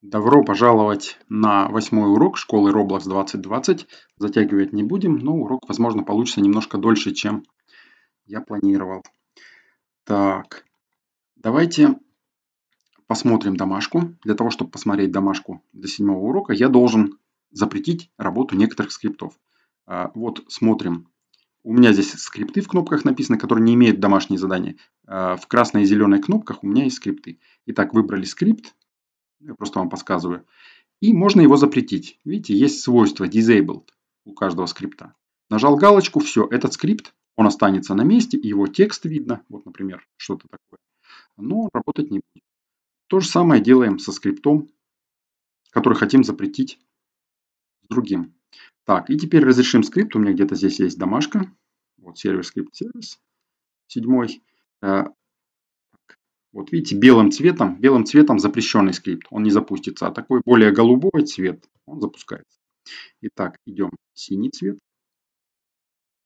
Добро пожаловать на восьмой урок школы Roblox 2020. Затягивать не будем, но урок, возможно, получится немножко дольше, чем я планировал. Так, давайте посмотрим домашку. Для того, чтобы посмотреть домашку до седьмого урока, я должен запретить работу некоторых скриптов. А, вот, смотрим. У меня здесь скрипты в кнопках написаны, которые не имеют домашние задания. А, в красной и зеленой кнопках у меня есть скрипты. Итак, выбрали скрипт я просто вам подсказываю. И можно его запретить. Видите, есть свойство disabled у каждого скрипта. Нажал галочку, все, этот скрипт, он останется на месте, его текст видно, вот, например, что-то такое, но работать не будет. То же самое делаем со скриптом, который хотим запретить другим. Так, и теперь разрешим скрипт. У меня где-то здесь есть домашка. Вот сервер скрипт сервис. Седьмой. Э, вот видите, белым цветом, белым цветом запрещенный скрипт, он не запустится, а такой более голубой цвет, он запускается. Итак, идем синий цвет.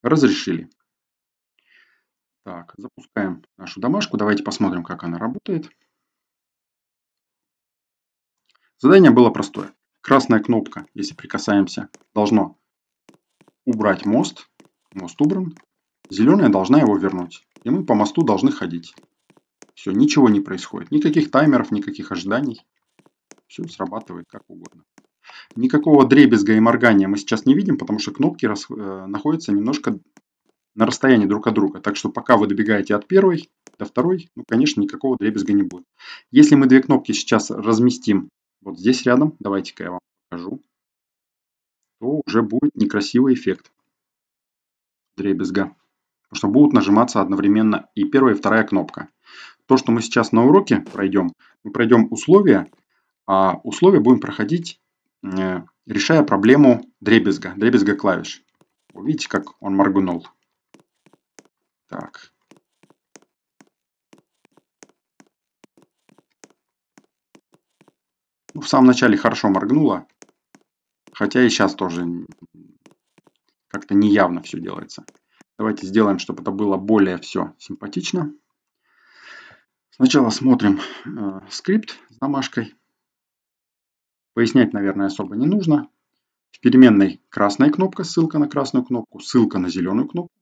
Разрешили. Так, запускаем нашу домашку. Давайте посмотрим, как она работает. Задание было простое. Красная кнопка, если прикасаемся, должно убрать мост. Мост убран. Зеленая должна его вернуть. И мы по мосту должны ходить. Все, ничего не происходит. Никаких таймеров, никаких ожиданий. Все срабатывает как угодно. Никакого дребезга и моргания мы сейчас не видим, потому что кнопки рас, э, находятся немножко на расстоянии друг от друга. Так что пока вы добегаете от первой до второй, ну, конечно, никакого дребезга не будет. Если мы две кнопки сейчас разместим вот здесь рядом, давайте-ка я вам покажу, то уже будет некрасивый эффект дребезга. Потому что будут нажиматься одновременно и первая, и вторая кнопка. То, что мы сейчас на уроке пройдем, мы пройдем условия, а условия будем проходить, э, решая проблему дребезга, дребезга клавиш. Вы видите, как он моргнул? Так. Ну, в самом начале хорошо моргнуло, хотя и сейчас тоже как-то неявно все делается. Давайте сделаем, чтобы это было более все симпатично. Сначала смотрим э, скрипт с домашкой. Пояснять, наверное, особо не нужно. В переменной красная кнопка, ссылка на красную кнопку, ссылка на зеленую кнопку.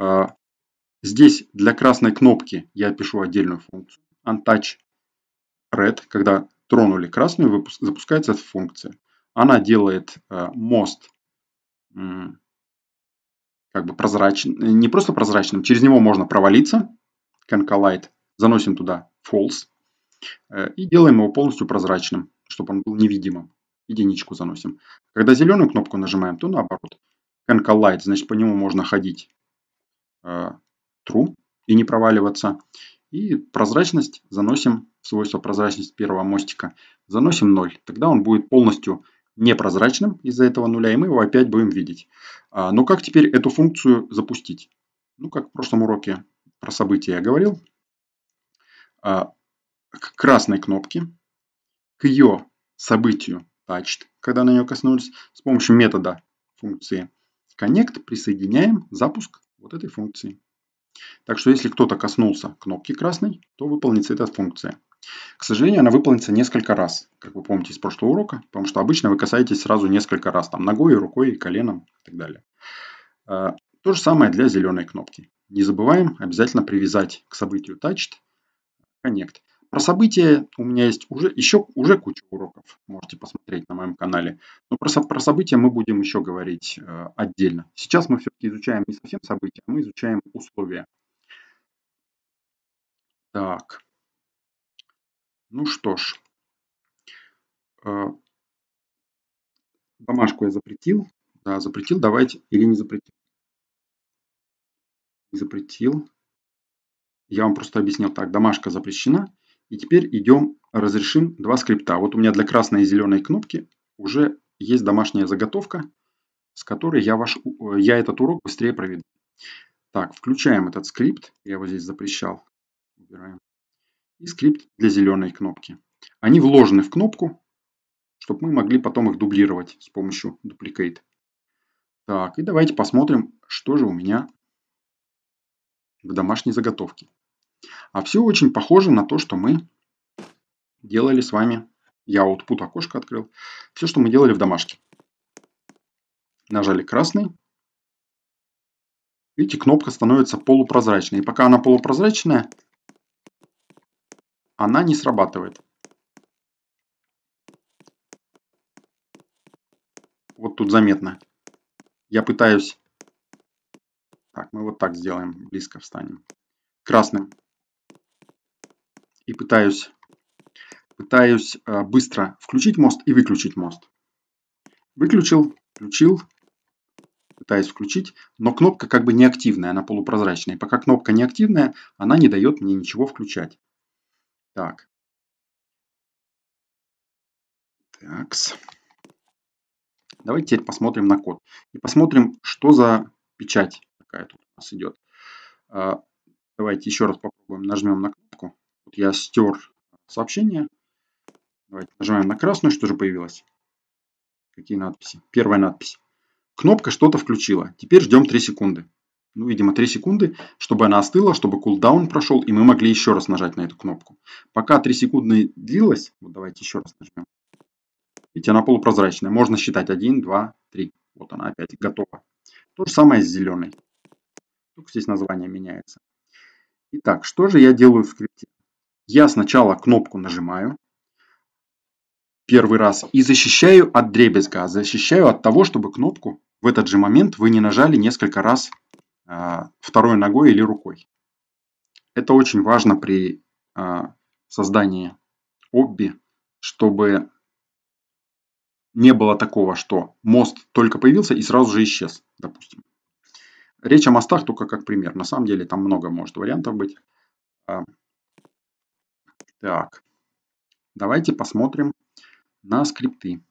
Э, здесь для красной кнопки я пишу отдельную функцию untouch red. Когда тронули красную, выпуск, запускается эта функция. Она делает э, мост как бы прозрачным, не просто прозрачным, через него можно провалиться, can collide, заносим туда false э, и делаем его полностью прозрачным, чтобы он был невидимым. Единичку заносим. Когда зеленую кнопку нажимаем, то наоборот. Can collide, значит по нему можно ходить э, true и не проваливаться. И прозрачность заносим, свойство прозрачность первого мостика, заносим 0. Тогда он будет полностью непрозрачным из-за этого нуля, и мы его опять будем видеть. А, Но ну как теперь эту функцию запустить? Ну, как в прошлом уроке про события я говорил, а, к красной кнопке, к ее событию touched, когда на нее коснулись, с помощью метода функции connect присоединяем запуск вот этой функции. Так что если кто-то коснулся кнопки красной, то выполнится эта функция. К сожалению, она выполнится несколько раз, как вы помните из прошлого урока, потому что обычно вы касаетесь сразу несколько раз, там ногой, рукой, коленом и так далее. А, то же самое для зеленой кнопки. Не забываем обязательно привязать к событию touched Connect. Про события у меня есть уже, еще, уже куча уроков, можете посмотреть на моем канале. Но про, про события мы будем еще говорить э, отдельно. Сейчас мы все-таки изучаем не совсем события, а мы изучаем условия. Так, ну что ж, домашку э, я запретил, да, запретил, давайте, или не запретил. запретил, я вам просто объяснил так, домашка запрещена. И теперь идем разрешим два скрипта. Вот у меня для красной и зеленой кнопки уже есть домашняя заготовка, с которой я, ваш, э, я этот урок быстрее проведу. Так, включаем этот скрипт. Я его здесь запрещал. Убираем. И скрипт для зеленой кнопки. Они вложены в кнопку, чтобы мы могли потом их дублировать с помощью Duplicate. Так, и давайте посмотрим, что же у меня в домашней заготовке. А все очень похоже на то, что мы делали с вами. Я output окошко открыл. Все, что мы делали в домашке. Нажали красный. Видите, кнопка становится полупрозрачной. И пока она полупрозрачная, она не срабатывает. Вот тут заметно. Я пытаюсь... Так, мы вот так сделаем. Близко встанем. Красным и пытаюсь, пытаюсь э, быстро включить мост и выключить мост. Выключил, включил, пытаюсь включить, но кнопка как бы неактивная, она полупрозрачная. пока кнопка неактивная, она не дает мне ничего включать. Так. так. Давайте теперь посмотрим на код. И посмотрим, что за печать такая тут у нас идет. Э, давайте еще раз попробуем, нажмем на кнопку. Вот я стер сообщение. Давайте нажимаем на красную, что же появилось? Какие надписи? Первая надпись. Кнопка что-то включила. Теперь ждем 3 секунды. Ну, видимо, 3 секунды, чтобы она остыла, чтобы кулдаун прошел, и мы могли еще раз нажать на эту кнопку. Пока 3 секунды длилось, вот давайте еще раз нажмем. Ведь она полупрозрачная. Можно считать 1, 2, 3. Вот она опять готова. То же самое с зеленой. Только здесь название меняется. Итак, что же я делаю в скрипте? Я сначала кнопку нажимаю первый раз и защищаю от дребезга, защищаю от того, чтобы кнопку в этот же момент вы не нажали несколько раз э, второй ногой или рукой. Это очень важно при э, создании обби, чтобы не было такого, что мост только появился и сразу же исчез, допустим. Речь о мостах только как пример. На самом деле там много может вариантов быть. А, так, давайте посмотрим на скрипты.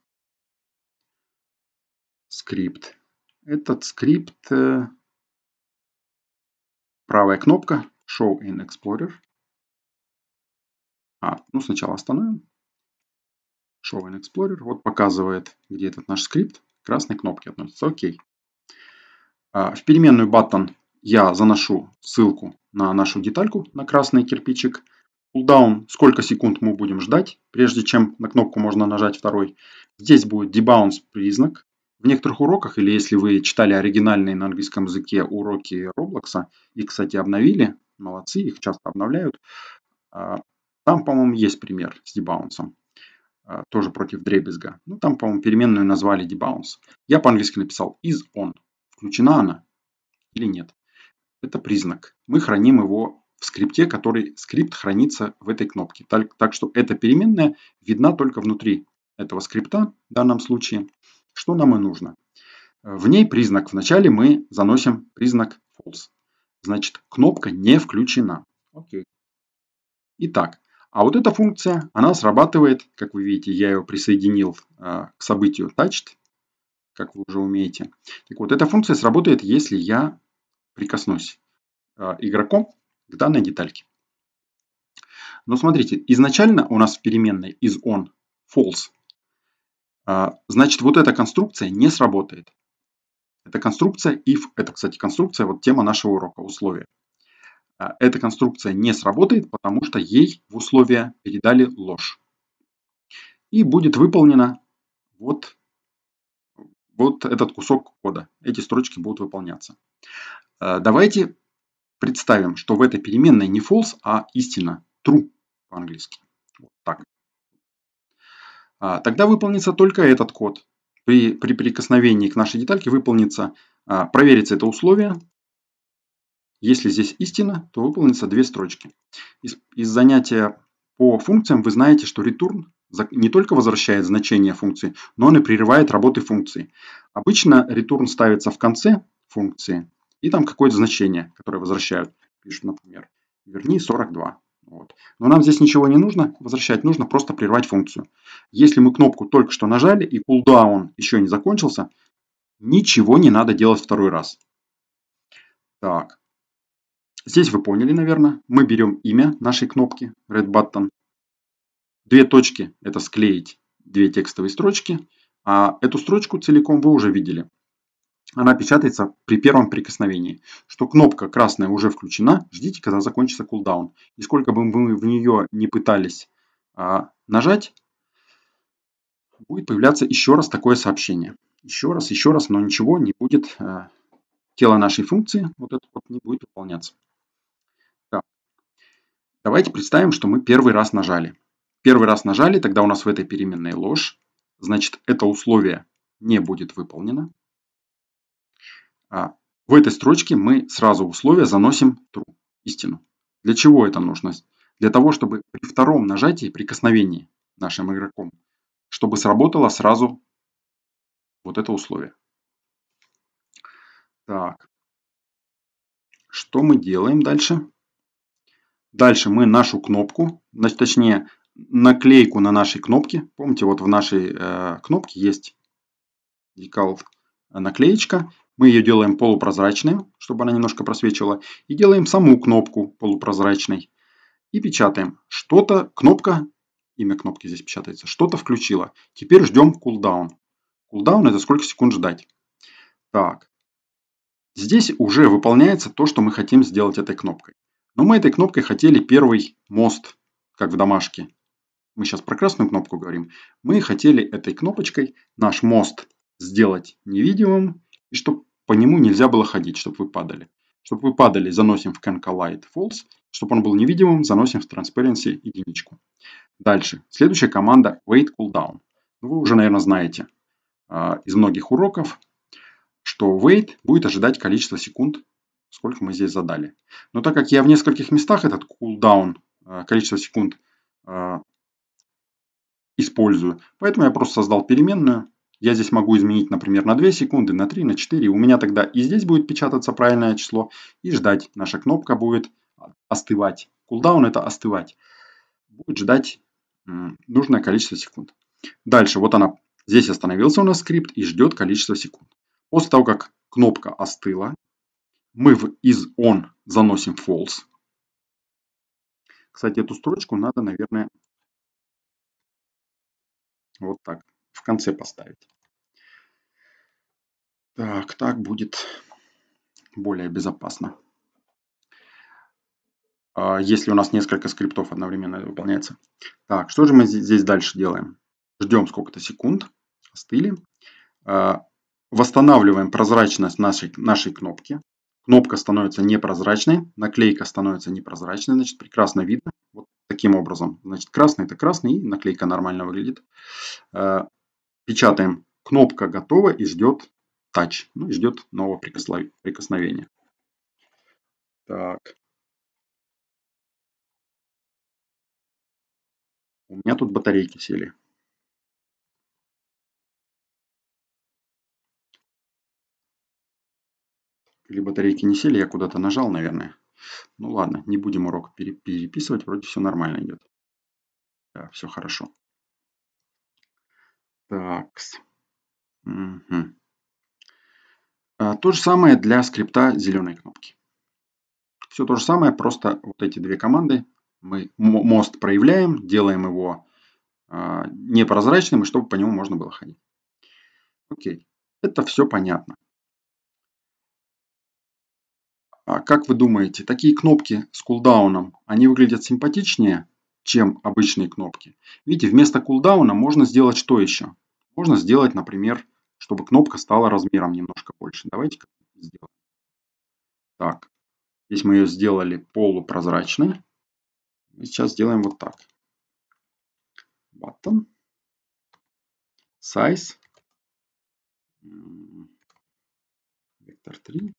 Скрипт. Этот скрипт, э, правая кнопка Show in Explorer. А, ну сначала остановим. Show in Explorer. Вот показывает, где этот наш скрипт. Красной кнопки относится. Окей. А, в переменную button я заношу ссылку на нашу детальку, на красный кирпичик. Cooldown, сколько секунд мы будем ждать, прежде чем на кнопку можно нажать второй. Здесь будет debounce признак. В некоторых уроках, или если вы читали оригинальные на английском языке уроки Roblox, их, кстати, обновили, молодцы, их часто обновляют. А, там, по-моему, есть пример с дебаунсом. А, тоже против дребезга. Ну, там, по-моему, переменную назвали debounce. Я по-английски написал is on. Включена она или нет. Это признак. Мы храним его в скрипте, который скрипт хранится в этой кнопке. Так, так что эта переменная видна только внутри этого скрипта в данном случае. Что нам и нужно? Э, в ней признак. Вначале мы заносим признак false. Значит, кнопка не включена. Okay. Итак, а вот эта функция, она срабатывает, как вы видите, я ее присоединил э, к событию touched, как вы уже умеете. Так вот, эта функция сработает, если я прикоснусь э, игроком к данной детальке. Но ну, смотрите, изначально у нас в переменной из on false. А, значит, вот эта конструкция не сработает. Эта конструкция if, это, кстати, конструкция, вот тема нашего урока, условия. А, эта конструкция не сработает, потому что ей в условия передали ложь. И будет выполнена вот, вот этот кусок кода. Эти строчки будут выполняться. А, давайте Представим, что в этой переменной не false, а истина, true по-английски. Вот так. А, тогда выполнится только этот код. При, при прикосновении к нашей детальке выполнится, а, проверится это условие. Если здесь истина, то выполнится две строчки. Из, из занятия по функциям вы знаете, что return не только возвращает значение функции, но он и прерывает работы функции. Обычно return ставится в конце функции, и там какое-то значение, которое возвращают. Пишут, например, верни 42. Вот. Но нам здесь ничего не нужно возвращать, нужно просто прервать функцию. Если мы кнопку только что нажали и кулдаун еще не закончился, ничего не надо делать второй раз. Так, здесь вы поняли, наверное, мы берем имя нашей кнопки Red Button. Две точки – это склеить две текстовые строчки, а эту строчку целиком вы уже видели. Она печатается при первом прикосновении. Что кнопка красная уже включена, ждите, когда закончится кулдаун. И сколько бы мы в нее не пытались а, нажать, будет появляться еще раз такое сообщение. Еще раз, еще раз, но ничего не будет. А, тело нашей функции вот это вот не будет выполняться. Так. Давайте представим, что мы первый раз нажали. Первый раз нажали, тогда у нас в этой переменной ложь. Значит, это условие не будет выполнено. А в этой строчке мы сразу условие заносим true, истину. Для чего это нужно? Для того, чтобы при втором нажатии прикосновении нашим игроком, чтобы сработало сразу вот это условие. Так. Что мы делаем дальше? Дальше мы нашу кнопку, точнее наклейку на нашей кнопке. Помните, вот в нашей э, кнопке есть decal э, наклеечка. Мы ее делаем полупрозрачной, чтобы она немножко просвечивала. И делаем саму кнопку полупрозрачной. И печатаем. Что-то, кнопка, имя кнопки здесь печатается, что-то включила. Теперь ждем кулдаун. Кулдаун это сколько секунд ждать. Так. Здесь уже выполняется то, что мы хотим сделать этой кнопкой. Но мы этой кнопкой хотели первый мост, как в домашке. Мы сейчас про красную кнопку говорим. Мы хотели этой кнопочкой наш мост сделать невидимым и чтобы по нему нельзя было ходить, чтобы вы падали. Чтобы вы падали, заносим в can collide false. Чтобы он был невидимым, заносим в transparency единичку. Дальше. Следующая команда wait cooldown. Ну, вы уже, наверное, знаете э, из многих уроков, что wait будет ожидать количество секунд, сколько мы здесь задали. Но так как я в нескольких местах этот cooldown, э, количество секунд э, использую, поэтому я просто создал переменную, я здесь могу изменить, например, на 2 секунды, на 3, на 4. У меня тогда и здесь будет печататься правильное число, и ждать. Наша кнопка будет остывать. Кулдаун – это остывать. Будет ждать нужное количество секунд. Дальше, вот она, здесь остановился у нас скрипт и ждет количество секунд. После того, как кнопка остыла, мы в is on заносим false. Кстати, эту строчку надо, наверное, вот так в конце поставить. Так, так будет более безопасно. А, если у нас несколько скриптов одновременно выполняется. Так, что же мы здесь дальше делаем? Ждем сколько-то секунд. Остыли. А, восстанавливаем прозрачность нашей, нашей кнопки. Кнопка становится непрозрачной, наклейка становится непрозрачной, значит прекрасно видно. Вот таким образом. Значит красный это красный, и наклейка нормально выглядит. А, Печатаем «Кнопка готова» и ждет touch, ну, и ждет нового прикосновения. Так. У меня тут батарейки сели. Или батарейки не сели, я куда-то нажал, наверное. Ну ладно, не будем урок переписывать, вроде все нормально идет. Да, все хорошо. Так. Угу. Э, то же самое для скрипта зеленой кнопки. Все то же самое, просто вот эти две команды мы мост проявляем, делаем его а, непрозрачным, и чтобы по нему можно было ходить. Окей, это все понятно. А как вы думаете, такие кнопки с кулдауном, они выглядят симпатичнее чем обычные кнопки. Видите, вместо кулдауна можно сделать что еще? Можно сделать, например, чтобы кнопка стала размером немножко больше. Давайте сделаем. Так, здесь мы ее сделали полупрозрачной. И сейчас сделаем вот так. Button. Size. vector 3.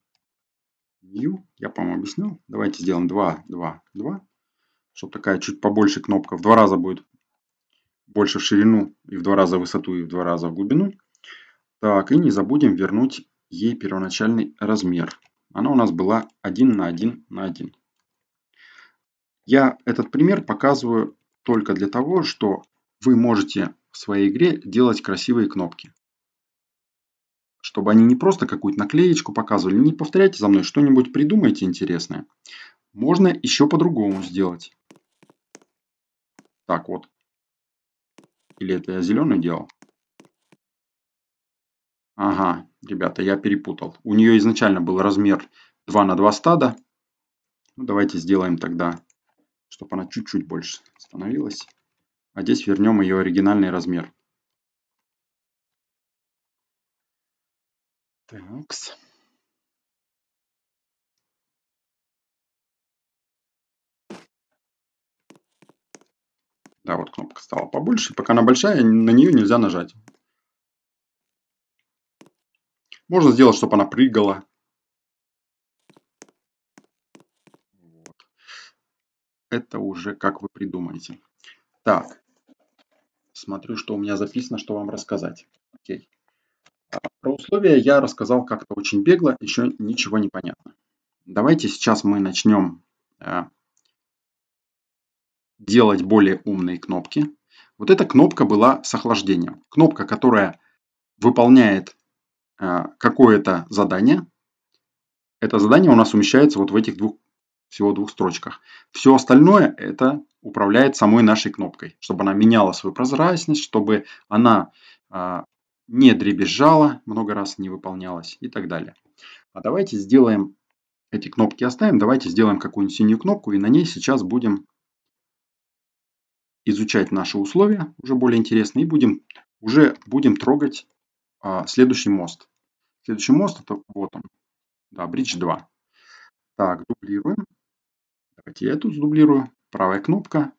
New. Я, по-моему, объяснял. Давайте сделаем 2, 2, 2 чтобы такая чуть побольше кнопка, в два раза будет больше в ширину, и в два раза в высоту, и в два раза в глубину. Так, и не забудем вернуть ей первоначальный размер. Она у нас была 1 на 1 на 1. Я этот пример показываю только для того, что вы можете в своей игре делать красивые кнопки. Чтобы они не просто какую-то наклеечку показывали, не повторяйте за мной, что-нибудь придумайте интересное. Можно еще по-другому сделать. Так вот. Или это я зеленый делал? Ага, ребята, я перепутал. У нее изначально был размер 2 на 2 стада. Ну, давайте сделаем тогда, чтобы она чуть-чуть больше становилась. А здесь вернем ее оригинальный размер. Такс. Да, вот кнопка стала побольше. Пока она большая, на нее нельзя нажать. Можно сделать, чтобы она прыгала. Вот. Это уже как вы придумаете. Так, смотрю, что у меня записано, что вам рассказать. Окей. А, про условия я рассказал как-то очень бегло, еще ничего не понятно. Давайте сейчас мы начнем а, делать более умные кнопки. Вот эта кнопка была с охлаждением. Кнопка, которая выполняет э, какое-то задание. Это задание у нас умещается вот в этих двух, всего двух строчках. Все остальное это управляет самой нашей кнопкой, чтобы она меняла свою прозрачность, чтобы она э, не дребезжала, много раз не выполнялась и так далее. А давайте сделаем, эти кнопки оставим, давайте сделаем какую-нибудь синюю кнопку и на ней сейчас будем изучать наши условия, уже более интересно и будем, уже будем трогать а, следующий мост. Следующий мост, это вот он, да, bridge 2. Так, дублируем. Давайте я тут сдублирую. Правая кнопка,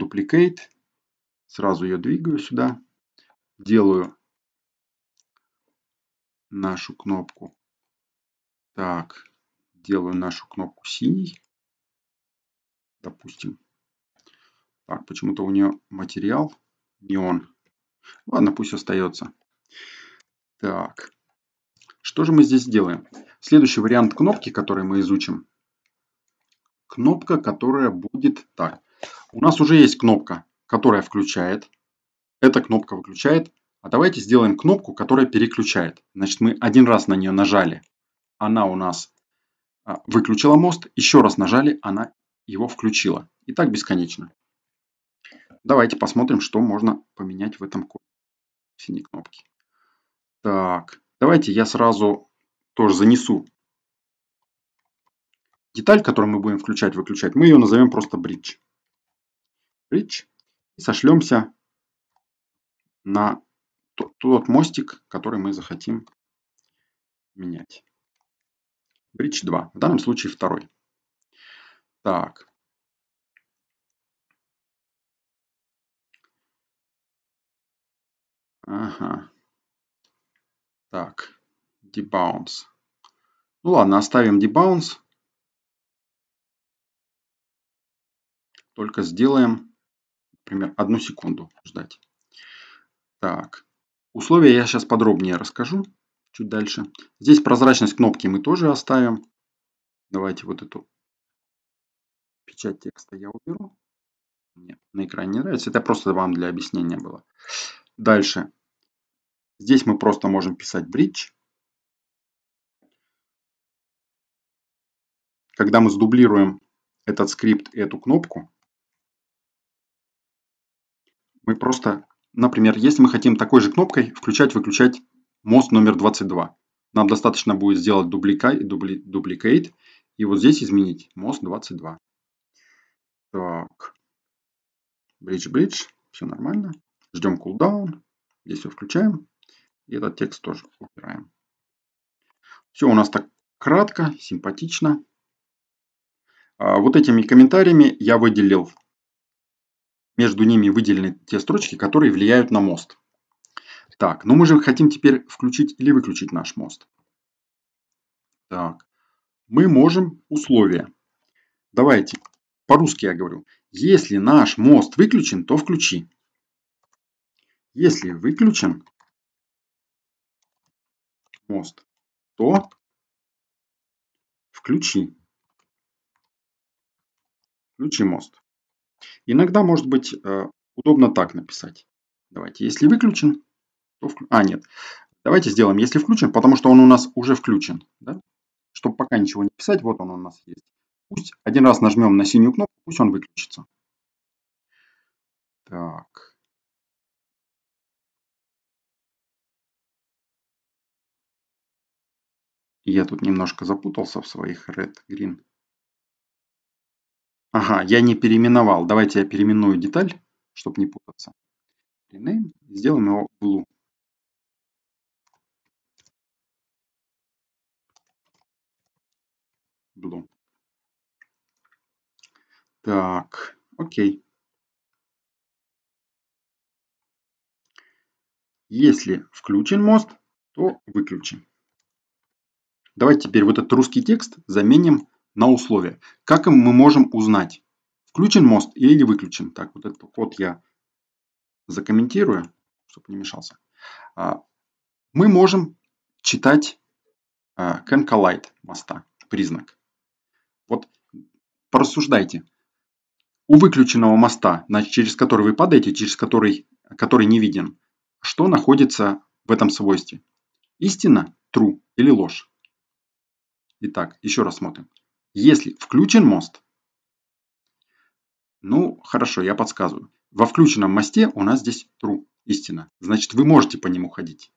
Duplicate. Сразу ее двигаю сюда. Делаю нашу кнопку. Так, делаю нашу кнопку синий. Допустим. Так, почему-то у нее материал не он. Ладно, пусть остается. Так. Что же мы здесь делаем? Следующий вариант кнопки, который мы изучим. Кнопка, которая будет так. У нас уже есть кнопка, которая включает. Эта кнопка выключает. А давайте сделаем кнопку, которая переключает. Значит, мы один раз на нее нажали. Она у нас а, выключила мост. Еще раз нажали, она его включила. И так бесконечно. Давайте посмотрим, что можно поменять в этом коде. Синей кнопки. Так, давайте я сразу тоже занесу деталь, которую мы будем включать, выключать. Мы ее назовем просто bridge. Bridge. И сошлемся на тот, тот мостик, который мы захотим менять. Bridge 2. В данном случае второй. Так. Ага. Так. Debounce. Ну ладно, оставим debounce. Только сделаем, например, одну секунду ждать. Так. Условия я сейчас подробнее расскажу чуть дальше. Здесь прозрачность кнопки мы тоже оставим. Давайте вот эту печать текста я уберу. Мне на экране не нравится. Это просто вам для объяснения было. Дальше. Здесь мы просто можем писать bridge. Когда мы сдублируем этот скрипт и эту кнопку, мы просто, например, если мы хотим такой же кнопкой включать-выключать мост номер 22, нам достаточно будет сделать дублика, дубли, duplicate и вот здесь изменить мост 22. Так, bridge, bridge, все нормально ждем cooldown, здесь все включаем, и этот текст тоже убираем. Все у нас так кратко, симпатично. А вот этими комментариями я выделил, между ними выделены те строчки, которые влияют на мост. Так, ну мы же хотим теперь включить или выключить наш мост. Так, мы можем условия. Давайте, по-русски я говорю. Если наш мост выключен, то включи. Если выключен мост, то включи. Включи мост. Иногда, может быть, э, удобно так написать. Давайте, если выключен, то вклю... А, нет. Давайте сделаем, если включен, потому что он у нас уже включен. Да? Чтобы пока ничего не писать, вот он у нас есть. Пусть один раз нажмем на синюю кнопку, пусть он выключится. Так. я тут немножко запутался в своих red, green. Ага, я не переименовал. Давайте я переименую деталь, чтобы не путаться. Rename. Сделаем его blue. Blue. Так, окей. Если включен мост, то выключим. Давайте теперь вот этот русский текст заменим на условия. Как мы можем узнать, включен мост или выключен? Так, вот этот код я закомментирую, чтобы не мешался. А, мы можем читать can а, collide моста, признак. Вот порассуждайте. У выключенного моста, значит, через который вы падаете, через который, который не виден, что находится в этом свойстве? Истина, true или ложь? Итак, еще раз смотрим. Если включен мост, ну хорошо, я подсказываю. Во включенном мосте у нас здесь true, истина. Значит, вы можете по нему ходить.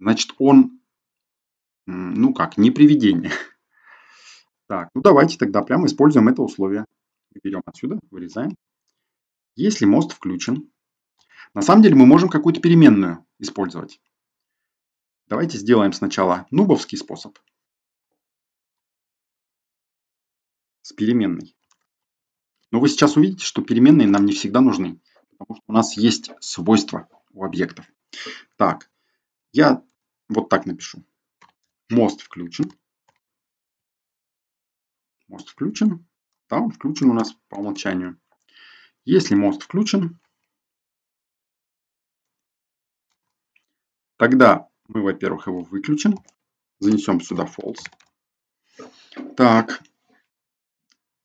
Значит, он, ну как, не привидение. Так, ну давайте тогда прямо используем это условие. Берем отсюда, вырезаем. Если мост включен, на самом деле мы можем какую-то переменную использовать. Давайте сделаем сначала нубовский способ. с переменной. Но вы сейчас увидите, что переменные нам не всегда нужны, потому что у нас есть свойства у объектов. Так, я вот так напишу. Мост включен. Мост включен. Да, он включен у нас по умолчанию. Если мост включен, тогда мы, во-первых, его выключим. Занесем сюда false. Так,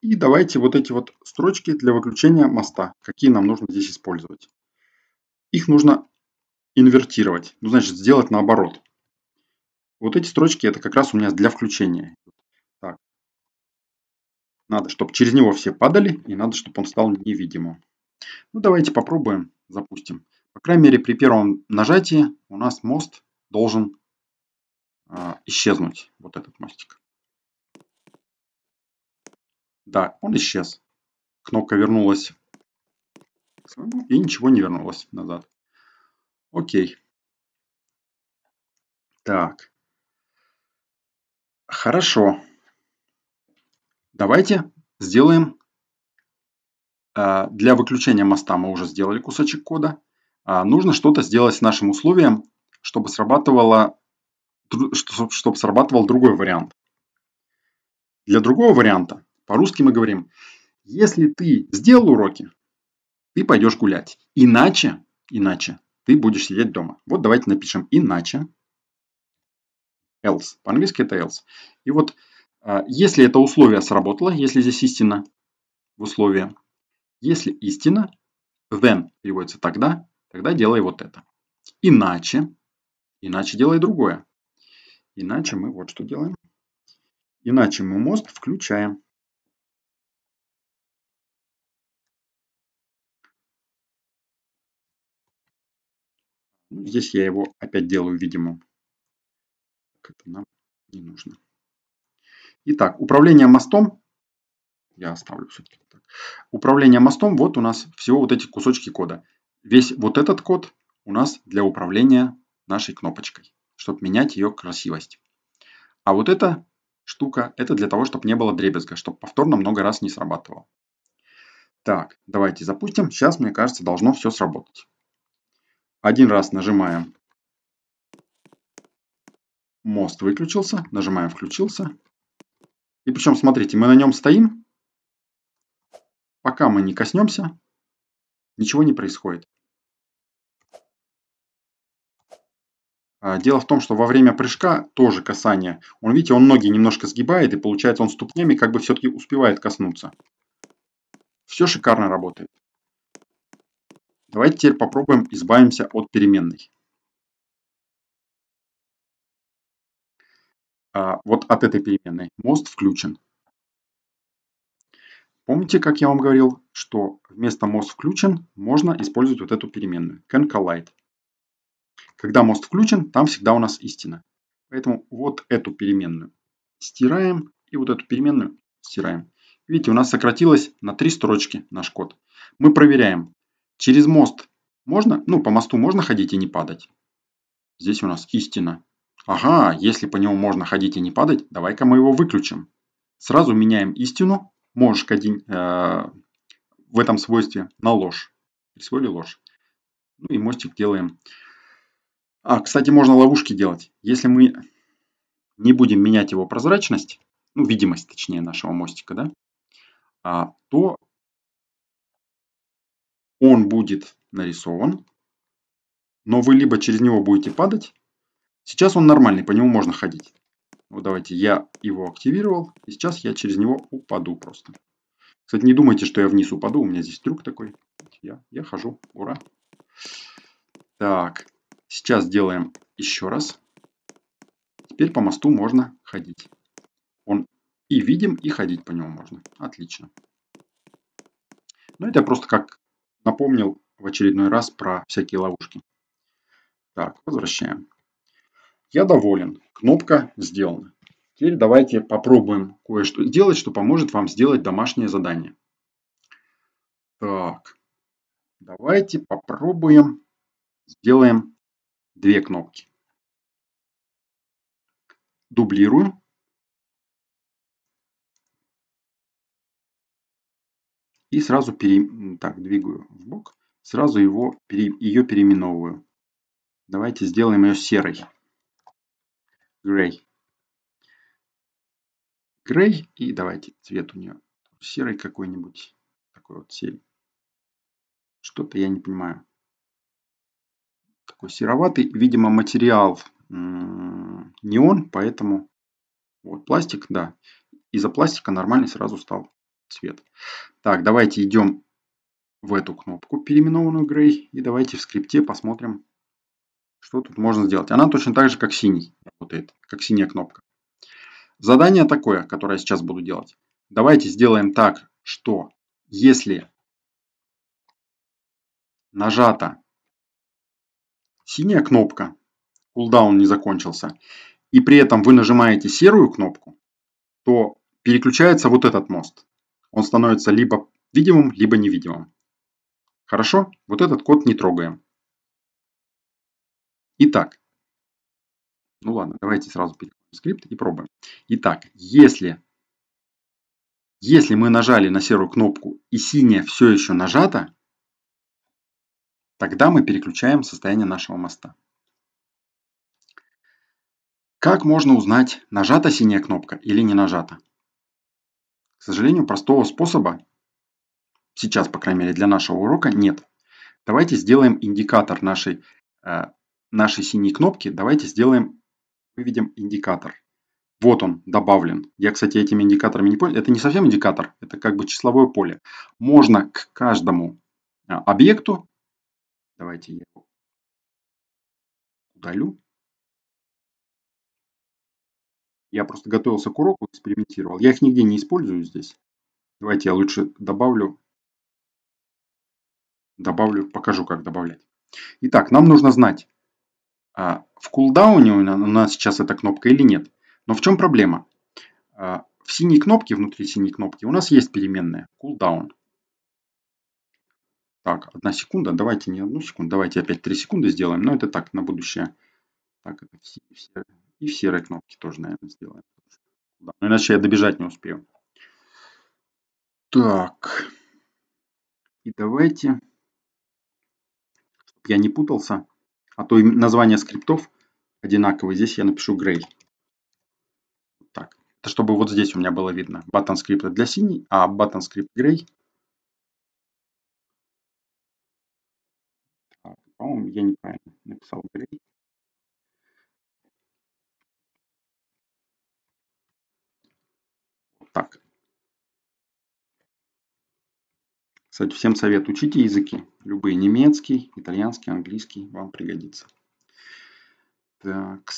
и давайте вот эти вот строчки для выключения моста, какие нам нужно здесь использовать. Их нужно инвертировать, ну значит сделать наоборот. Вот эти строчки это как раз у меня для включения. Так. Надо, чтобы через него все падали, и надо, чтобы он стал невидимым. Ну давайте попробуем, запустим. По крайней мере при первом нажатии у нас мост должен э, исчезнуть, вот этот мостик. Да, он исчез. Кнопка вернулась. И ничего не вернулось назад. Окей. Так. Хорошо. Давайте сделаем... А, для выключения моста мы уже сделали кусочек кода. А, нужно что-то сделать с нашим условием, чтобы, срабатывало, чтобы срабатывал другой вариант. Для другого варианта по-русски мы говорим, если ты сделал уроки, ты пойдешь гулять. Иначе, иначе ты будешь сидеть дома. Вот давайте напишем иначе. Else. По-английски это else. И вот а, если это условие сработало, если здесь истина в условии, если истина, then переводится тогда, тогда делай вот это. Иначе, иначе делай другое. Иначе мы вот что делаем. Иначе мы мост включаем. Ну, здесь я его опять делаю видимым. Это нам не нужно. Итак, управление мостом. Я оставлю все-таки Управление мостом. Вот у нас всего вот эти кусочки кода. Весь вот этот код у нас для управления нашей кнопочкой, чтобы менять ее красивость. А вот эта штука, это для того, чтобы не было дребезга, чтобы повторно много раз не срабатывало. Так, давайте запустим. Сейчас, мне кажется, должно все сработать. Один раз нажимаем мост выключился, нажимаем включился. И причем, смотрите, мы на нем стоим, пока мы не коснемся, ничего не происходит. А, дело в том, что во время прыжка тоже касание. Он, видите, он ноги немножко сгибает, и получается он ступнями как бы все-таки успевает коснуться. Все шикарно работает. Давайте теперь попробуем избавимся от переменной. А, вот от этой переменной мост включен. Помните, как я вам говорил, что вместо мост включен можно использовать вот эту переменную can collide. Когда мост включен, там всегда у нас истина. Поэтому вот эту переменную стираем и вот эту переменную стираем. Видите, у нас сократилось на три строчки наш код. Мы проверяем, Через мост можно? Ну, по мосту можно ходить и не падать? Здесь у нас истина. Ага, если по нему можно ходить и не падать, давай-ка мы его выключим. Сразу меняем истину, можешь один, э, в этом свойстве на ложь. Присвоили ложь. Ну и мостик делаем. А, кстати, можно ловушки делать. Если мы не будем менять его прозрачность, ну, видимость, точнее, нашего мостика, да, а, то он будет нарисован, но вы либо через него будете падать. Сейчас он нормальный, по нему можно ходить. Вот давайте я его активировал, и сейчас я через него упаду просто. Кстати, не думайте, что я вниз упаду, у меня здесь трюк такой. Я, я хожу, ура. Так, сейчас делаем еще раз. Теперь по мосту можно ходить. Он и видим, и ходить по нему можно. Отлично. Ну это я просто как Напомнил в очередной раз про всякие ловушки. Так, возвращаем. Я доволен. Кнопка сделана. Теперь давайте попробуем кое-что сделать, что поможет вам сделать домашнее задание. Так, давайте попробуем. Сделаем две кнопки. Дублируем и сразу пере... так, двигаю в бок, сразу его, пере... ее переименовываю. Давайте сделаем ее серой. Грей. Грей. И давайте цвет у нее серый какой-нибудь. Такой вот серый. Что-то я не понимаю. Такой сероватый. Видимо, материал не он, поэтому вот пластик, да. Из-за пластика нормальный сразу стал цвет. Так, давайте идем в эту кнопку, переименованную Gray, и давайте в скрипте посмотрим, что тут можно сделать. Она точно так же, как синий работает, как синяя кнопка. Задание такое, которое я сейчас буду делать. Давайте сделаем так, что если нажата синяя кнопка, кулдаун не закончился, и при этом вы нажимаете серую кнопку, то переключается вот этот мост он становится либо видимым, либо невидимым. Хорошо, вот этот код не трогаем. Итак, ну ладно, давайте сразу перейдем в скрипт и пробуем. Итак, если, если мы нажали на серую кнопку и синяя все еще нажата, тогда мы переключаем состояние нашего моста. Как можно узнать, нажата синяя кнопка или не нажата? К сожалению, простого способа сейчас, по крайней мере, для нашего урока нет. Давайте сделаем индикатор нашей, э, нашей синей кнопки. Давайте сделаем, выведем индикатор. Вот он добавлен. Я, кстати, этими индикаторами не понял. Это не совсем индикатор, это как бы числовое поле. Можно к каждому а, объекту, давайте я его удалю, Я просто готовился к уроку, экспериментировал. Я их нигде не использую здесь. Давайте я лучше добавлю. Добавлю, покажу, как добавлять. Итак, нам нужно знать, а, в кулдауне у нас сейчас эта кнопка или нет. Но в чем проблема? А, в синей кнопке, внутри синей кнопки у нас есть переменная кулдаун. Так, одна секунда. Давайте не одну секунду, давайте опять три секунды сделаем. Но это так, на будущее. Так, это все, все и в серой кнопке тоже, наверное, сделаем. Да. Но ну, иначе я добежать не успею. Так. И давайте, чтобы я не путался, а то название скриптов одинаковые. Здесь я напишу Gray. Так. Это чтобы вот здесь у меня было видно. Button скрипт для синий, а button скрипт Gray. По-моему, я неправильно написал Gray. так. Кстати, всем совет, учите языки. Любые, немецкий, итальянский, английский вам пригодится. Так.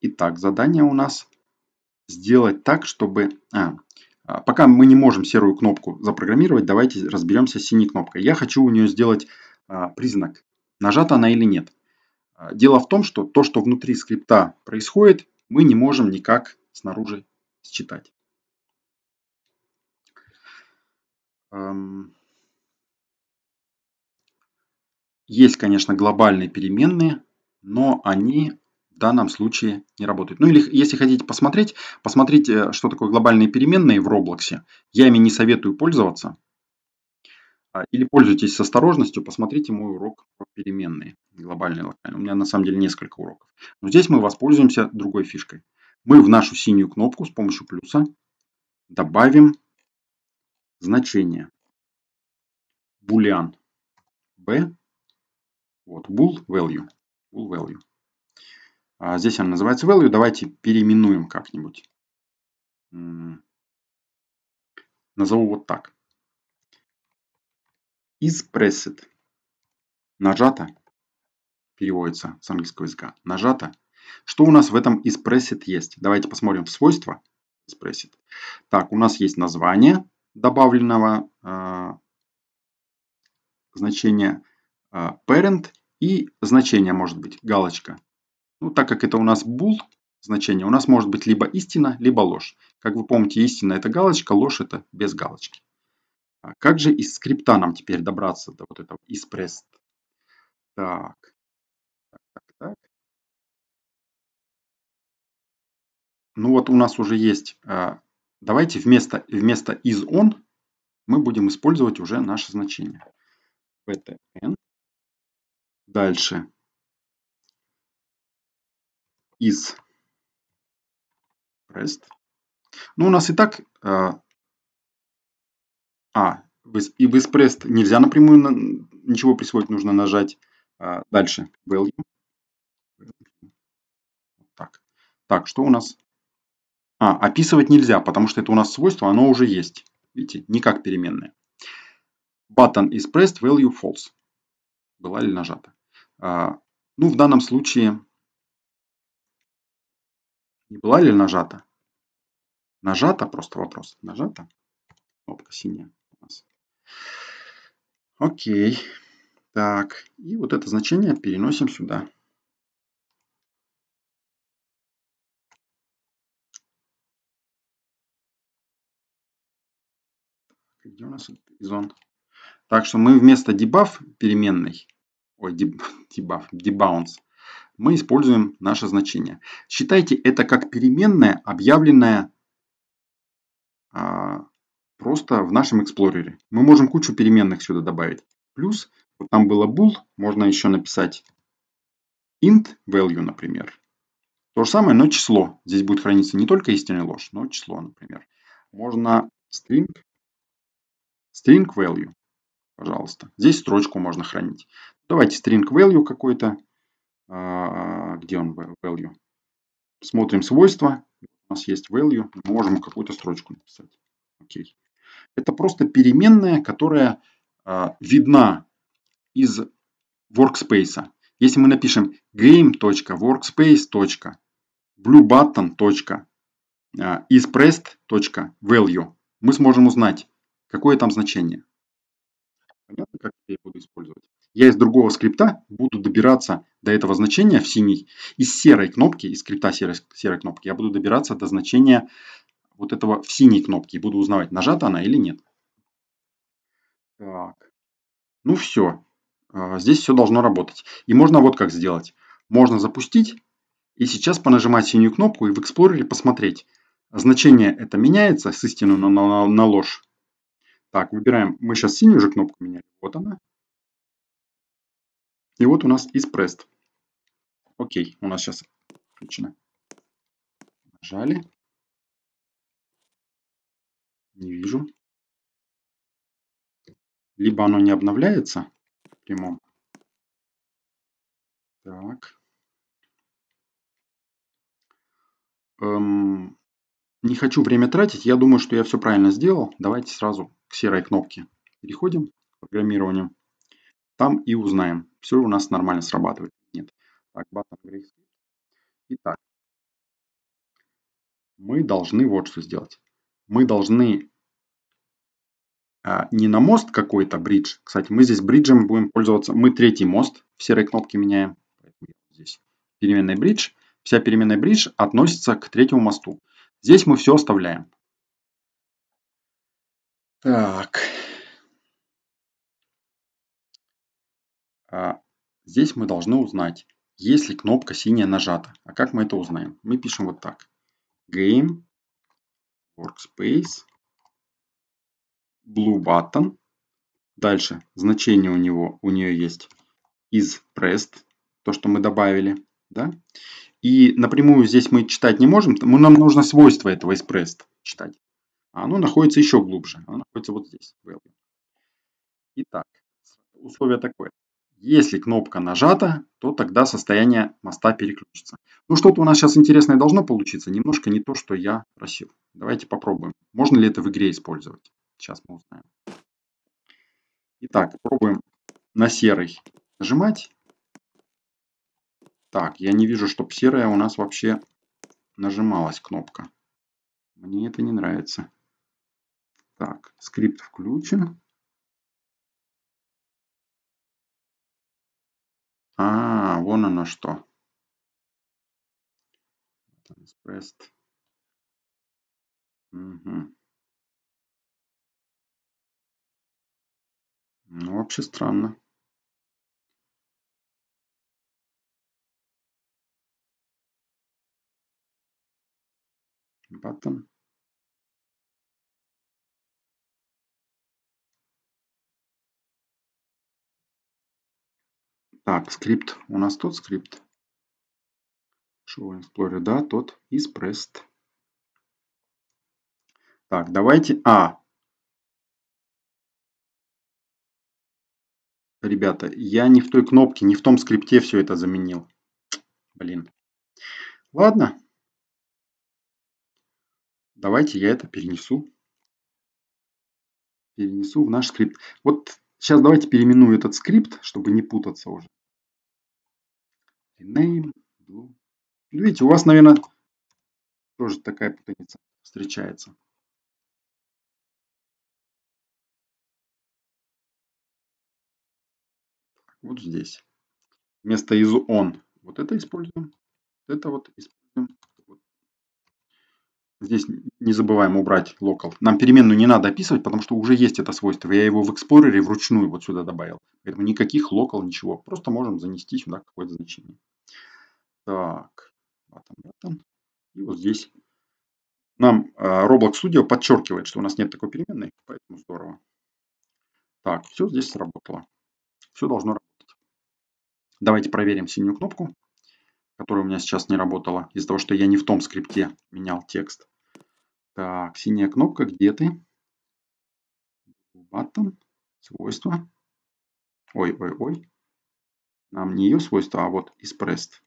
Итак, задание у нас сделать так, чтобы... А, а, пока мы не можем серую кнопку запрограммировать, давайте разберемся с синей кнопкой. Я хочу у нее сделать а, признак, нажата она или нет. А, дело в том, что то, что внутри скрипта происходит, мы не можем никак снаружи считать. Есть, конечно, глобальные переменные, но они в данном случае не работают. Ну или если хотите посмотреть, посмотрите, э, что такое глобальные переменные в Roblox. Я ими не советую пользоваться. А, или пользуйтесь с осторожностью, посмотрите мой урок про переменные, глобальные, локальные. У меня на самом деле несколько уроков. Но здесь мы воспользуемся другой фишкой мы в нашу синюю кнопку с помощью плюса добавим значение boolean b, вот bool value, bool value. А здесь она называется value, давайте переименуем как-нибудь. Назову вот так. Is pressed. Нажато переводится с английского языка. Нажата. Что у нас в этом expressit есть? Давайте посмотрим в свойства expressit. Так, у нас есть название добавленного э, значения э, parent и значение может быть галочка. Ну, так как это у нас bool значение, у нас может быть либо истина, либо ложь. Как вы помните, истина это галочка, ложь это без галочки. А как же из скрипта нам теперь добраться до вот этого expressed? Так, так, так, так. Ну вот у нас уже есть. Э, давайте вместо, вместо из он мы будем использовать уже наше значение. btn. Дальше. Из rest. Ну у нас и так... Э, а, и в isPrest нельзя напрямую ничего присвоить, нужно нажать э, дальше value. Так. так, что у нас а, описывать нельзя, потому что это у нас свойство, оно уже есть. Видите, не как переменная. Button is pressed, value false. Была ли нажата. А, ну, в данном случае не была ли нажата. Нажата, просто вопрос. Нажата. Кнопка синяя у нас. Окей. Так, и вот это значение переносим сюда. Где у нас изон? Так что мы вместо debuff переменной, ой, debuff, debounce, мы используем наше значение. Считайте это как переменная, объявленная а, просто в нашем эксплорере. Мы можем кучу переменных сюда добавить. Плюс, вот там было bool, можно еще написать int value, например. То же самое, но число. Здесь будет храниться не только истинная ложь, но число, например. Можно string string value, пожалуйста. Здесь строчку можно хранить. Давайте string value какой-то. А, где он value? Смотрим свойства. У нас есть value. можем какую-то строчку написать. Окей. Это просто переменная, которая а, видна из workspace. Если мы напишем game.workspace. bluebutton. А, ispressed.value, мы сможем узнать, Какое там значение? Понятно, как я буду использовать? Я из другого скрипта буду добираться до этого значения в синий. Из серой кнопки, из скрипта серой, серой кнопки, я буду добираться до значения вот этого в синей кнопке. И буду узнавать, нажата она или нет. Так. Ну все. А, здесь все должно работать. И можно вот как сделать. Можно запустить и сейчас понажимать синюю кнопку и в Explorer посмотреть. Значение это меняется с истины на, на, на ложь так, выбираем. Мы сейчас синюю же кнопку меняли. Вот она. И вот у нас испрест. Окей, у нас сейчас включено. Нажали. Не вижу. Либо оно не обновляется в прямом. Так. Эм, не хочу время тратить. Я думаю, что я все правильно сделал. Давайте сразу к серой кнопке переходим к программированию. Там и узнаем, все у нас нормально срабатывает. Нет. Так, button gray Итак, мы должны вот что сделать. Мы должны а, не на мост какой-то бридж. Кстати, мы здесь бриджем будем пользоваться. Мы третий мост в серой кнопке меняем. Здесь переменный бридж. Вся переменная бридж относится к третьему мосту. Здесь мы все оставляем. Так. А, здесь мы должны узнать, если кнопка синяя нажата. А как мы это узнаем? Мы пишем вот так. Game, Workspace, Blue Button. Дальше значение у него, у нее есть is pressed, то, что мы добавили. Да? И напрямую здесь мы читать не можем, но нам нужно свойство этого is pressed читать оно находится еще глубже. Оно находится вот здесь. Value. Итак, условие такое. Если кнопка нажата, то тогда состояние моста переключится. Ну что-то у нас сейчас интересное должно получиться. Немножко не то, что я просил. Давайте попробуем. Можно ли это в игре использовать? Сейчас мы узнаем. Итак, пробуем на серый нажимать. Так, я не вижу, чтобы серая у нас вообще нажималась кнопка. Мне это не нравится. Так, скрипт включен. А, вон оно что. Pressed. Угу. Ну, вообще странно. Button. Так, скрипт. У нас тот скрипт. Show Explorer, да, тот из Prest. Так, давайте... А, Ребята, я не в той кнопке, не в том скрипте все это заменил. Блин. Ладно. Давайте я это перенесу. Перенесу в наш скрипт. Вот сейчас давайте переименую этот скрипт, чтобы не путаться уже name. Ну, видите, у вас, наверное, тоже такая путаница встречается. Вот здесь. Вместо из он. Вот это используем. Вот это вот используем. Здесь не забываем убрать local. Нам переменную не надо описывать, потому что уже есть это свойство. Я его в эксплорере вручную вот сюда добавил. Поэтому никаких local, ничего. Просто можем занести сюда какое-то значение. Так, вот вот button. И вот здесь нам а, Roblox Studio подчеркивает, что у нас нет такой переменной, поэтому здорово. Так, все здесь сработало. Все должно работать. Давайте проверим синюю кнопку, которая у меня сейчас не работала, из-за того, что я не в том скрипте менял текст. Так, синяя кнопка, где ты? Button, свойства. Ой, ой, ой. Нам не ее свойства, а вот expressed.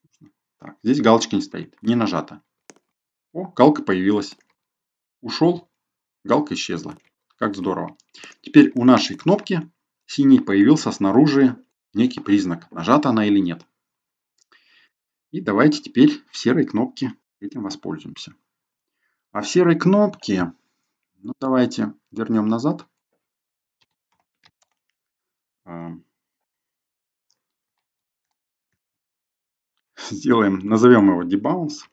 Так, здесь галочка не стоит, не нажата. О, галка появилась. Ушел, галка исчезла. Как здорово. Теперь у нашей кнопки синий появился снаружи некий признак, нажата она или нет. И давайте теперь в серой кнопке этим воспользуемся. А в серой кнопке, ну давайте вернем назад. А, сделаем, назовем его debounce.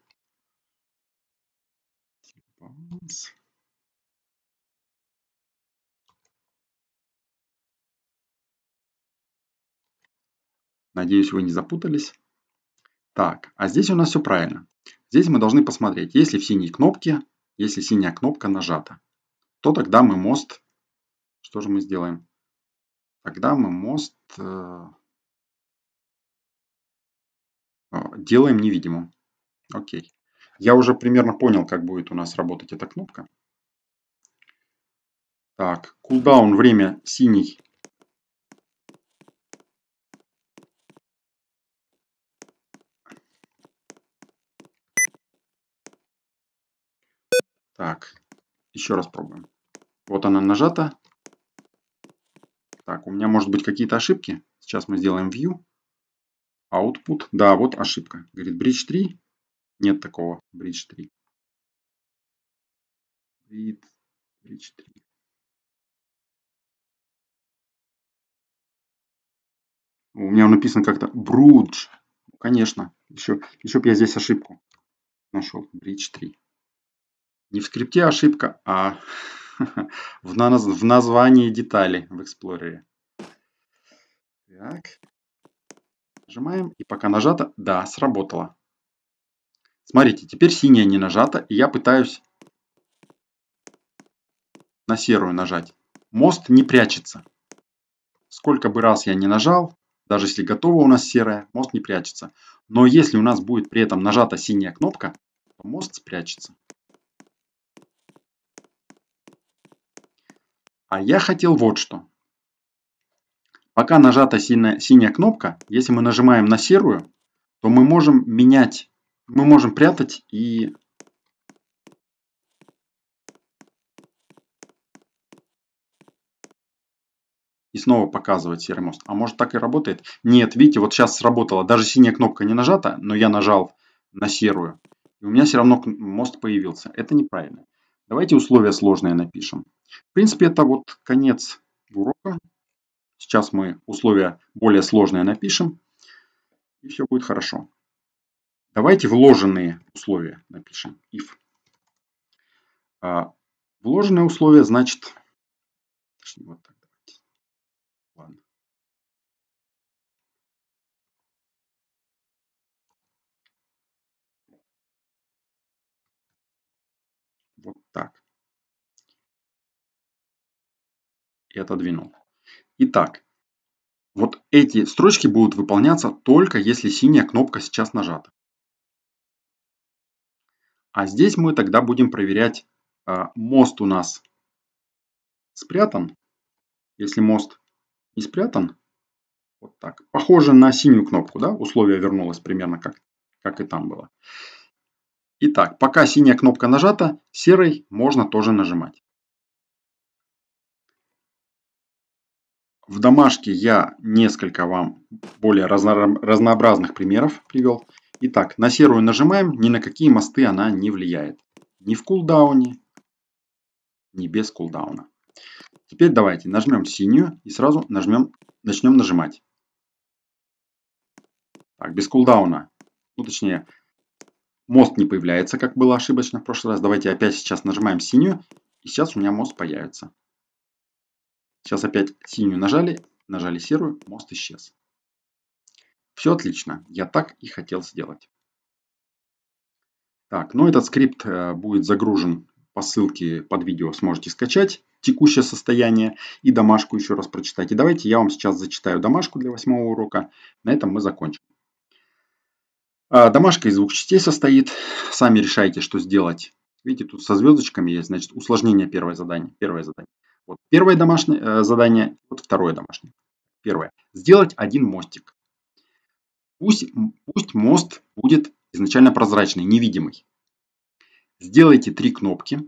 Надеюсь, вы не запутались. Так, а здесь у нас все правильно. Здесь мы должны посмотреть, если в синей кнопке, если синяя кнопка нажата, то тогда мы мост... Что же мы сделаем? Тогда мы мост... Э а, делаем невидимым. Окей. Я уже примерно понял, как будет у нас работать эта кнопка. Так, кулдаун время синий. Так, еще раз пробуем. Вот она нажата. Так, у меня может быть какие-то ошибки. Сейчас мы сделаем view output. Да, вот ошибка. Говорит, bridge 3. Нет такого bridge 3. Read bridge 3. У меня написано как-то bridge, Конечно. Еще, еще бы я здесь ошибку нашел. Bridge 3. Не в скрипте ошибка, а в, наз в названии детали в эксплорере. Так. Нажимаем, и пока нажато, да, сработало. Смотрите, теперь синяя не нажата, и я пытаюсь на серую нажать. Мост не прячется. Сколько бы раз я не нажал, даже если готова у нас серая, мост не прячется. Но если у нас будет при этом нажата синяя кнопка, то мост спрячется. А я хотел вот что. Пока нажата синяя, синяя кнопка, если мы нажимаем на серую, то мы можем менять, мы можем прятать и и снова показывать серый мост. А может так и работает? Нет, видите, вот сейчас сработало. Даже синяя кнопка не нажата, но я нажал на серую. И у меня все равно мост появился. Это неправильно. Давайте условия сложные напишем. В принципе, это вот конец урока. Сейчас мы условия более сложные напишем, и все будет хорошо. Давайте вложенные условия напишем. If. А, Вложенное условие значит... Вот так давайте. Ладно. Вот так. И отодвинул. Итак, вот эти строчки будут выполняться только если синяя кнопка сейчас нажата. А здесь мы тогда будем проверять, а, мост у нас спрятан. Если мост не спрятан, вот так. Похоже на синюю кнопку, да? Условие вернулось примерно как, как и там было. Итак, пока синяя кнопка нажата, серой можно тоже нажимать. В домашке я несколько вам более разнообразных примеров привел. Итак, на серую нажимаем, ни на какие мосты она не влияет. Ни в кулдауне, ни без кулдауна. Теперь давайте нажмем синюю и сразу нажмем, начнем нажимать. Так, без кулдауна. Ну, точнее, мост не появляется, как было ошибочно в прошлый раз. Давайте опять сейчас нажимаем синюю, и сейчас у меня мост появится. Сейчас опять синюю нажали, нажали серую, мост исчез. Все отлично, я так и хотел сделать. Так, ну этот скрипт э, будет загружен по ссылке под видео, сможете скачать текущее состояние и домашку еще раз прочитать. И давайте я вам сейчас зачитаю домашку для восьмого урока. На этом мы закончим. А, домашка из двух частей состоит. Сами решайте, что сделать. Видите, тут со звездочками есть, значит, усложнение первое задание. Первое задание. Вот первое домашнее э, задание, вот второе домашнее. Первое. Сделать один мостик. Пусть, пусть мост будет изначально прозрачный, невидимый. Сделайте три кнопки.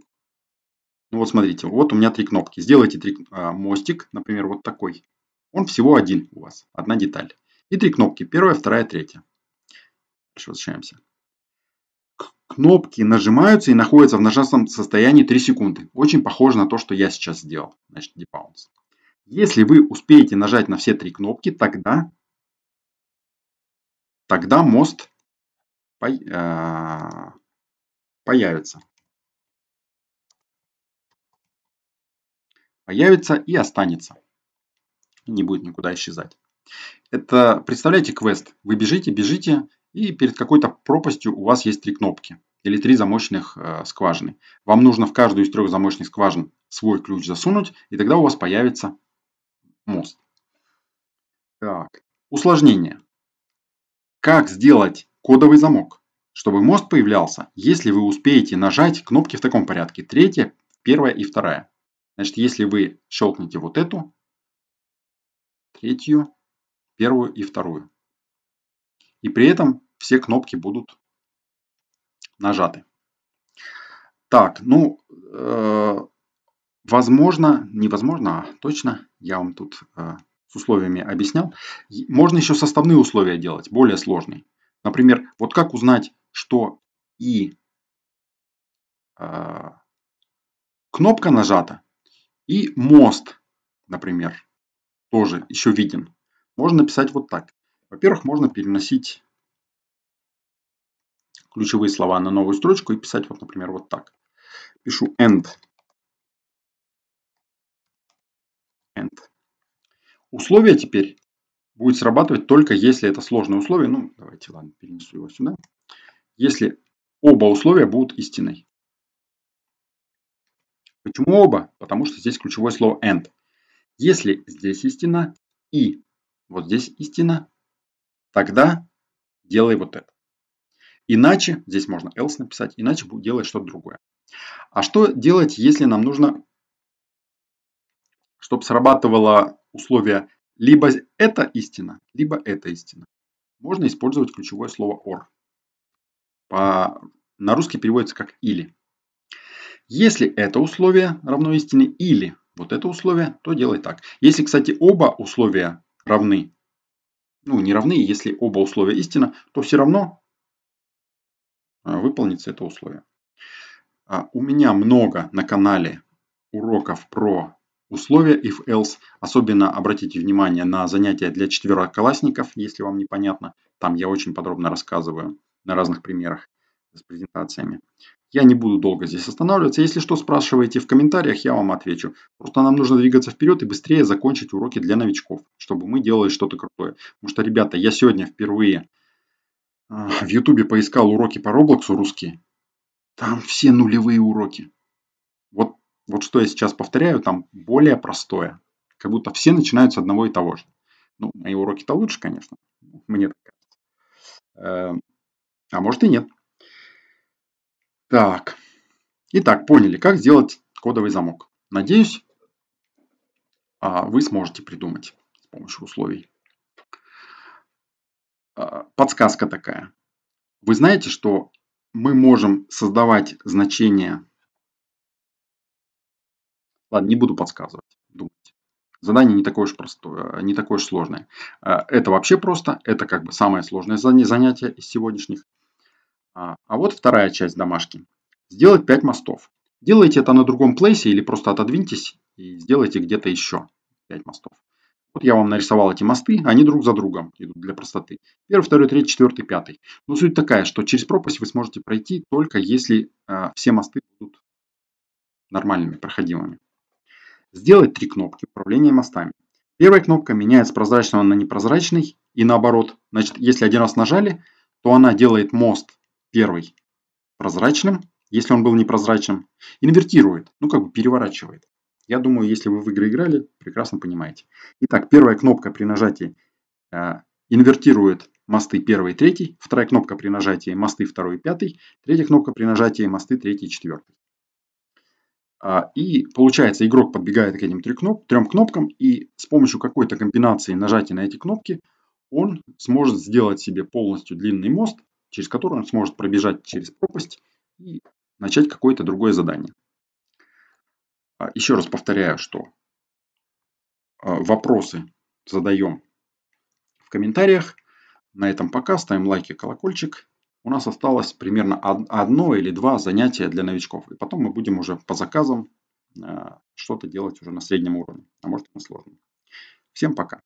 Ну вот смотрите, вот у меня три кнопки. Сделайте три, э, мостик, например, вот такой. Он всего один у вас, одна деталь. И три кнопки. Первая, вторая, третья. Хорошо, возвращаемся кнопки нажимаются и находятся в нажатом состоянии 3 секунды. Очень похоже на то, что я сейчас сделал. Значит, debounce. Если вы успеете нажать на все три кнопки, тогда, тогда мост э, появится. Появится и останется. не будет никуда исчезать. Это, представляете, квест. Вы бежите, бежите, и перед какой-то пропастью у вас есть три кнопки или три замочных э, скважины. Вам нужно в каждую из трех замочных скважин свой ключ засунуть, и тогда у вас появится мост. Так. Усложнение. Как сделать кодовый замок, чтобы мост появлялся, если вы успеете нажать кнопки в таком порядке. Третья, первая и вторая. Значит, если вы щелкните вот эту, третью, первую и вторую, и при этом все кнопки будут нажаты. Так, ну, э, возможно, невозможно, а точно, я вам тут э, с условиями объяснял. Можно еще составные условия делать, более сложные. Например, вот как узнать, что и э, кнопка нажата, и мост, например, тоже еще виден. Можно написать вот так. Во-первых, можно переносить ключевые слова на новую строчку и писать, вот, например, вот так. Пишу end. End. Условие теперь будет срабатывать только если это сложное условие. Ну, давайте, ладно, перенесу его сюда. Если оба условия будут истиной. Почему оба? Потому что здесь ключевое слово end. Если здесь истина и вот здесь истина, тогда делай вот это. Иначе, здесь можно else написать, иначе делай что-то другое. А что делать, если нам нужно, чтобы срабатывало условие либо это истина, либо это истина. Можно использовать ключевое слово or. По, на русский переводится как или. Если это условие равно истине или вот это условие, то делай так. Если, кстати, оба условия равны, ну, не равны, если оба условия истина, то все равно а, выполнится это условие. А, у меня много на канале уроков про условия if-else. Особенно обратите внимание на занятия для четвероклассников, если вам непонятно. Там я очень подробно рассказываю на разных примерах с презентациями. Я не буду долго здесь останавливаться. Если что, спрашивайте в комментариях, я вам отвечу. Просто нам нужно двигаться вперед и быстрее закончить уроки для новичков, чтобы мы делали что-то крутое. Потому что, ребята, я сегодня впервые а, в Ютубе поискал уроки по роблоксу русские. Там все нулевые уроки. Вот, вот что я сейчас повторяю, там более простое. Как будто все начинают с одного и того же. Ну, мои уроки-то лучше, конечно. Мне так кажется. Эм, а может и нет. Так. Итак, поняли, как сделать кодовый замок. Надеюсь, а, вы сможете придумать с помощью условий. А, подсказка такая. Вы знаете, что мы можем создавать значения... Ладно, не буду подсказывать. Думайте. Задание не такое уж простое, а, не такое уж сложное. Это вообще просто. Это как бы самое сложное занятие из сегодняшних. А, а, вот вторая часть домашки. Сделать 5 мостов. Делайте это на другом плейсе или просто отодвиньтесь и сделайте где-то еще 5 мостов. Вот я вам нарисовал эти мосты, они друг за другом идут для простоты. Первый, второй, третий, четвертый, пятый. Но суть такая, что через пропасть вы сможете пройти только если э, все мосты будут нормальными, проходимыми. Сделать три кнопки управления мостами. Первая кнопка меняет с прозрачного на непрозрачный и наоборот. Значит, если один раз нажали, то она делает мост первый прозрачным, если он был непрозрачным, инвертирует, ну как бы переворачивает. Я думаю, если вы в игры играли, прекрасно понимаете. Итак, первая кнопка при нажатии э, инвертирует мосты 1 и 3, вторая кнопка при нажатии мосты 2 и 5, третья кнопка при нажатии мосты 3 и 4. А, и получается, игрок подбегает к этим трем, кноп, трем кнопкам, и с помощью какой-то комбинации нажатия на эти кнопки он сможет сделать себе полностью длинный мост, через который он сможет пробежать через пропасть и начать какое-то другое задание. А, еще раз повторяю, что а, вопросы задаем в комментариях. На этом пока. Ставим лайки, колокольчик. У нас осталось примерно одно или два занятия для новичков. И потом мы будем уже по заказам а, что-то делать уже на среднем уровне, а может и на сложном. Всем пока.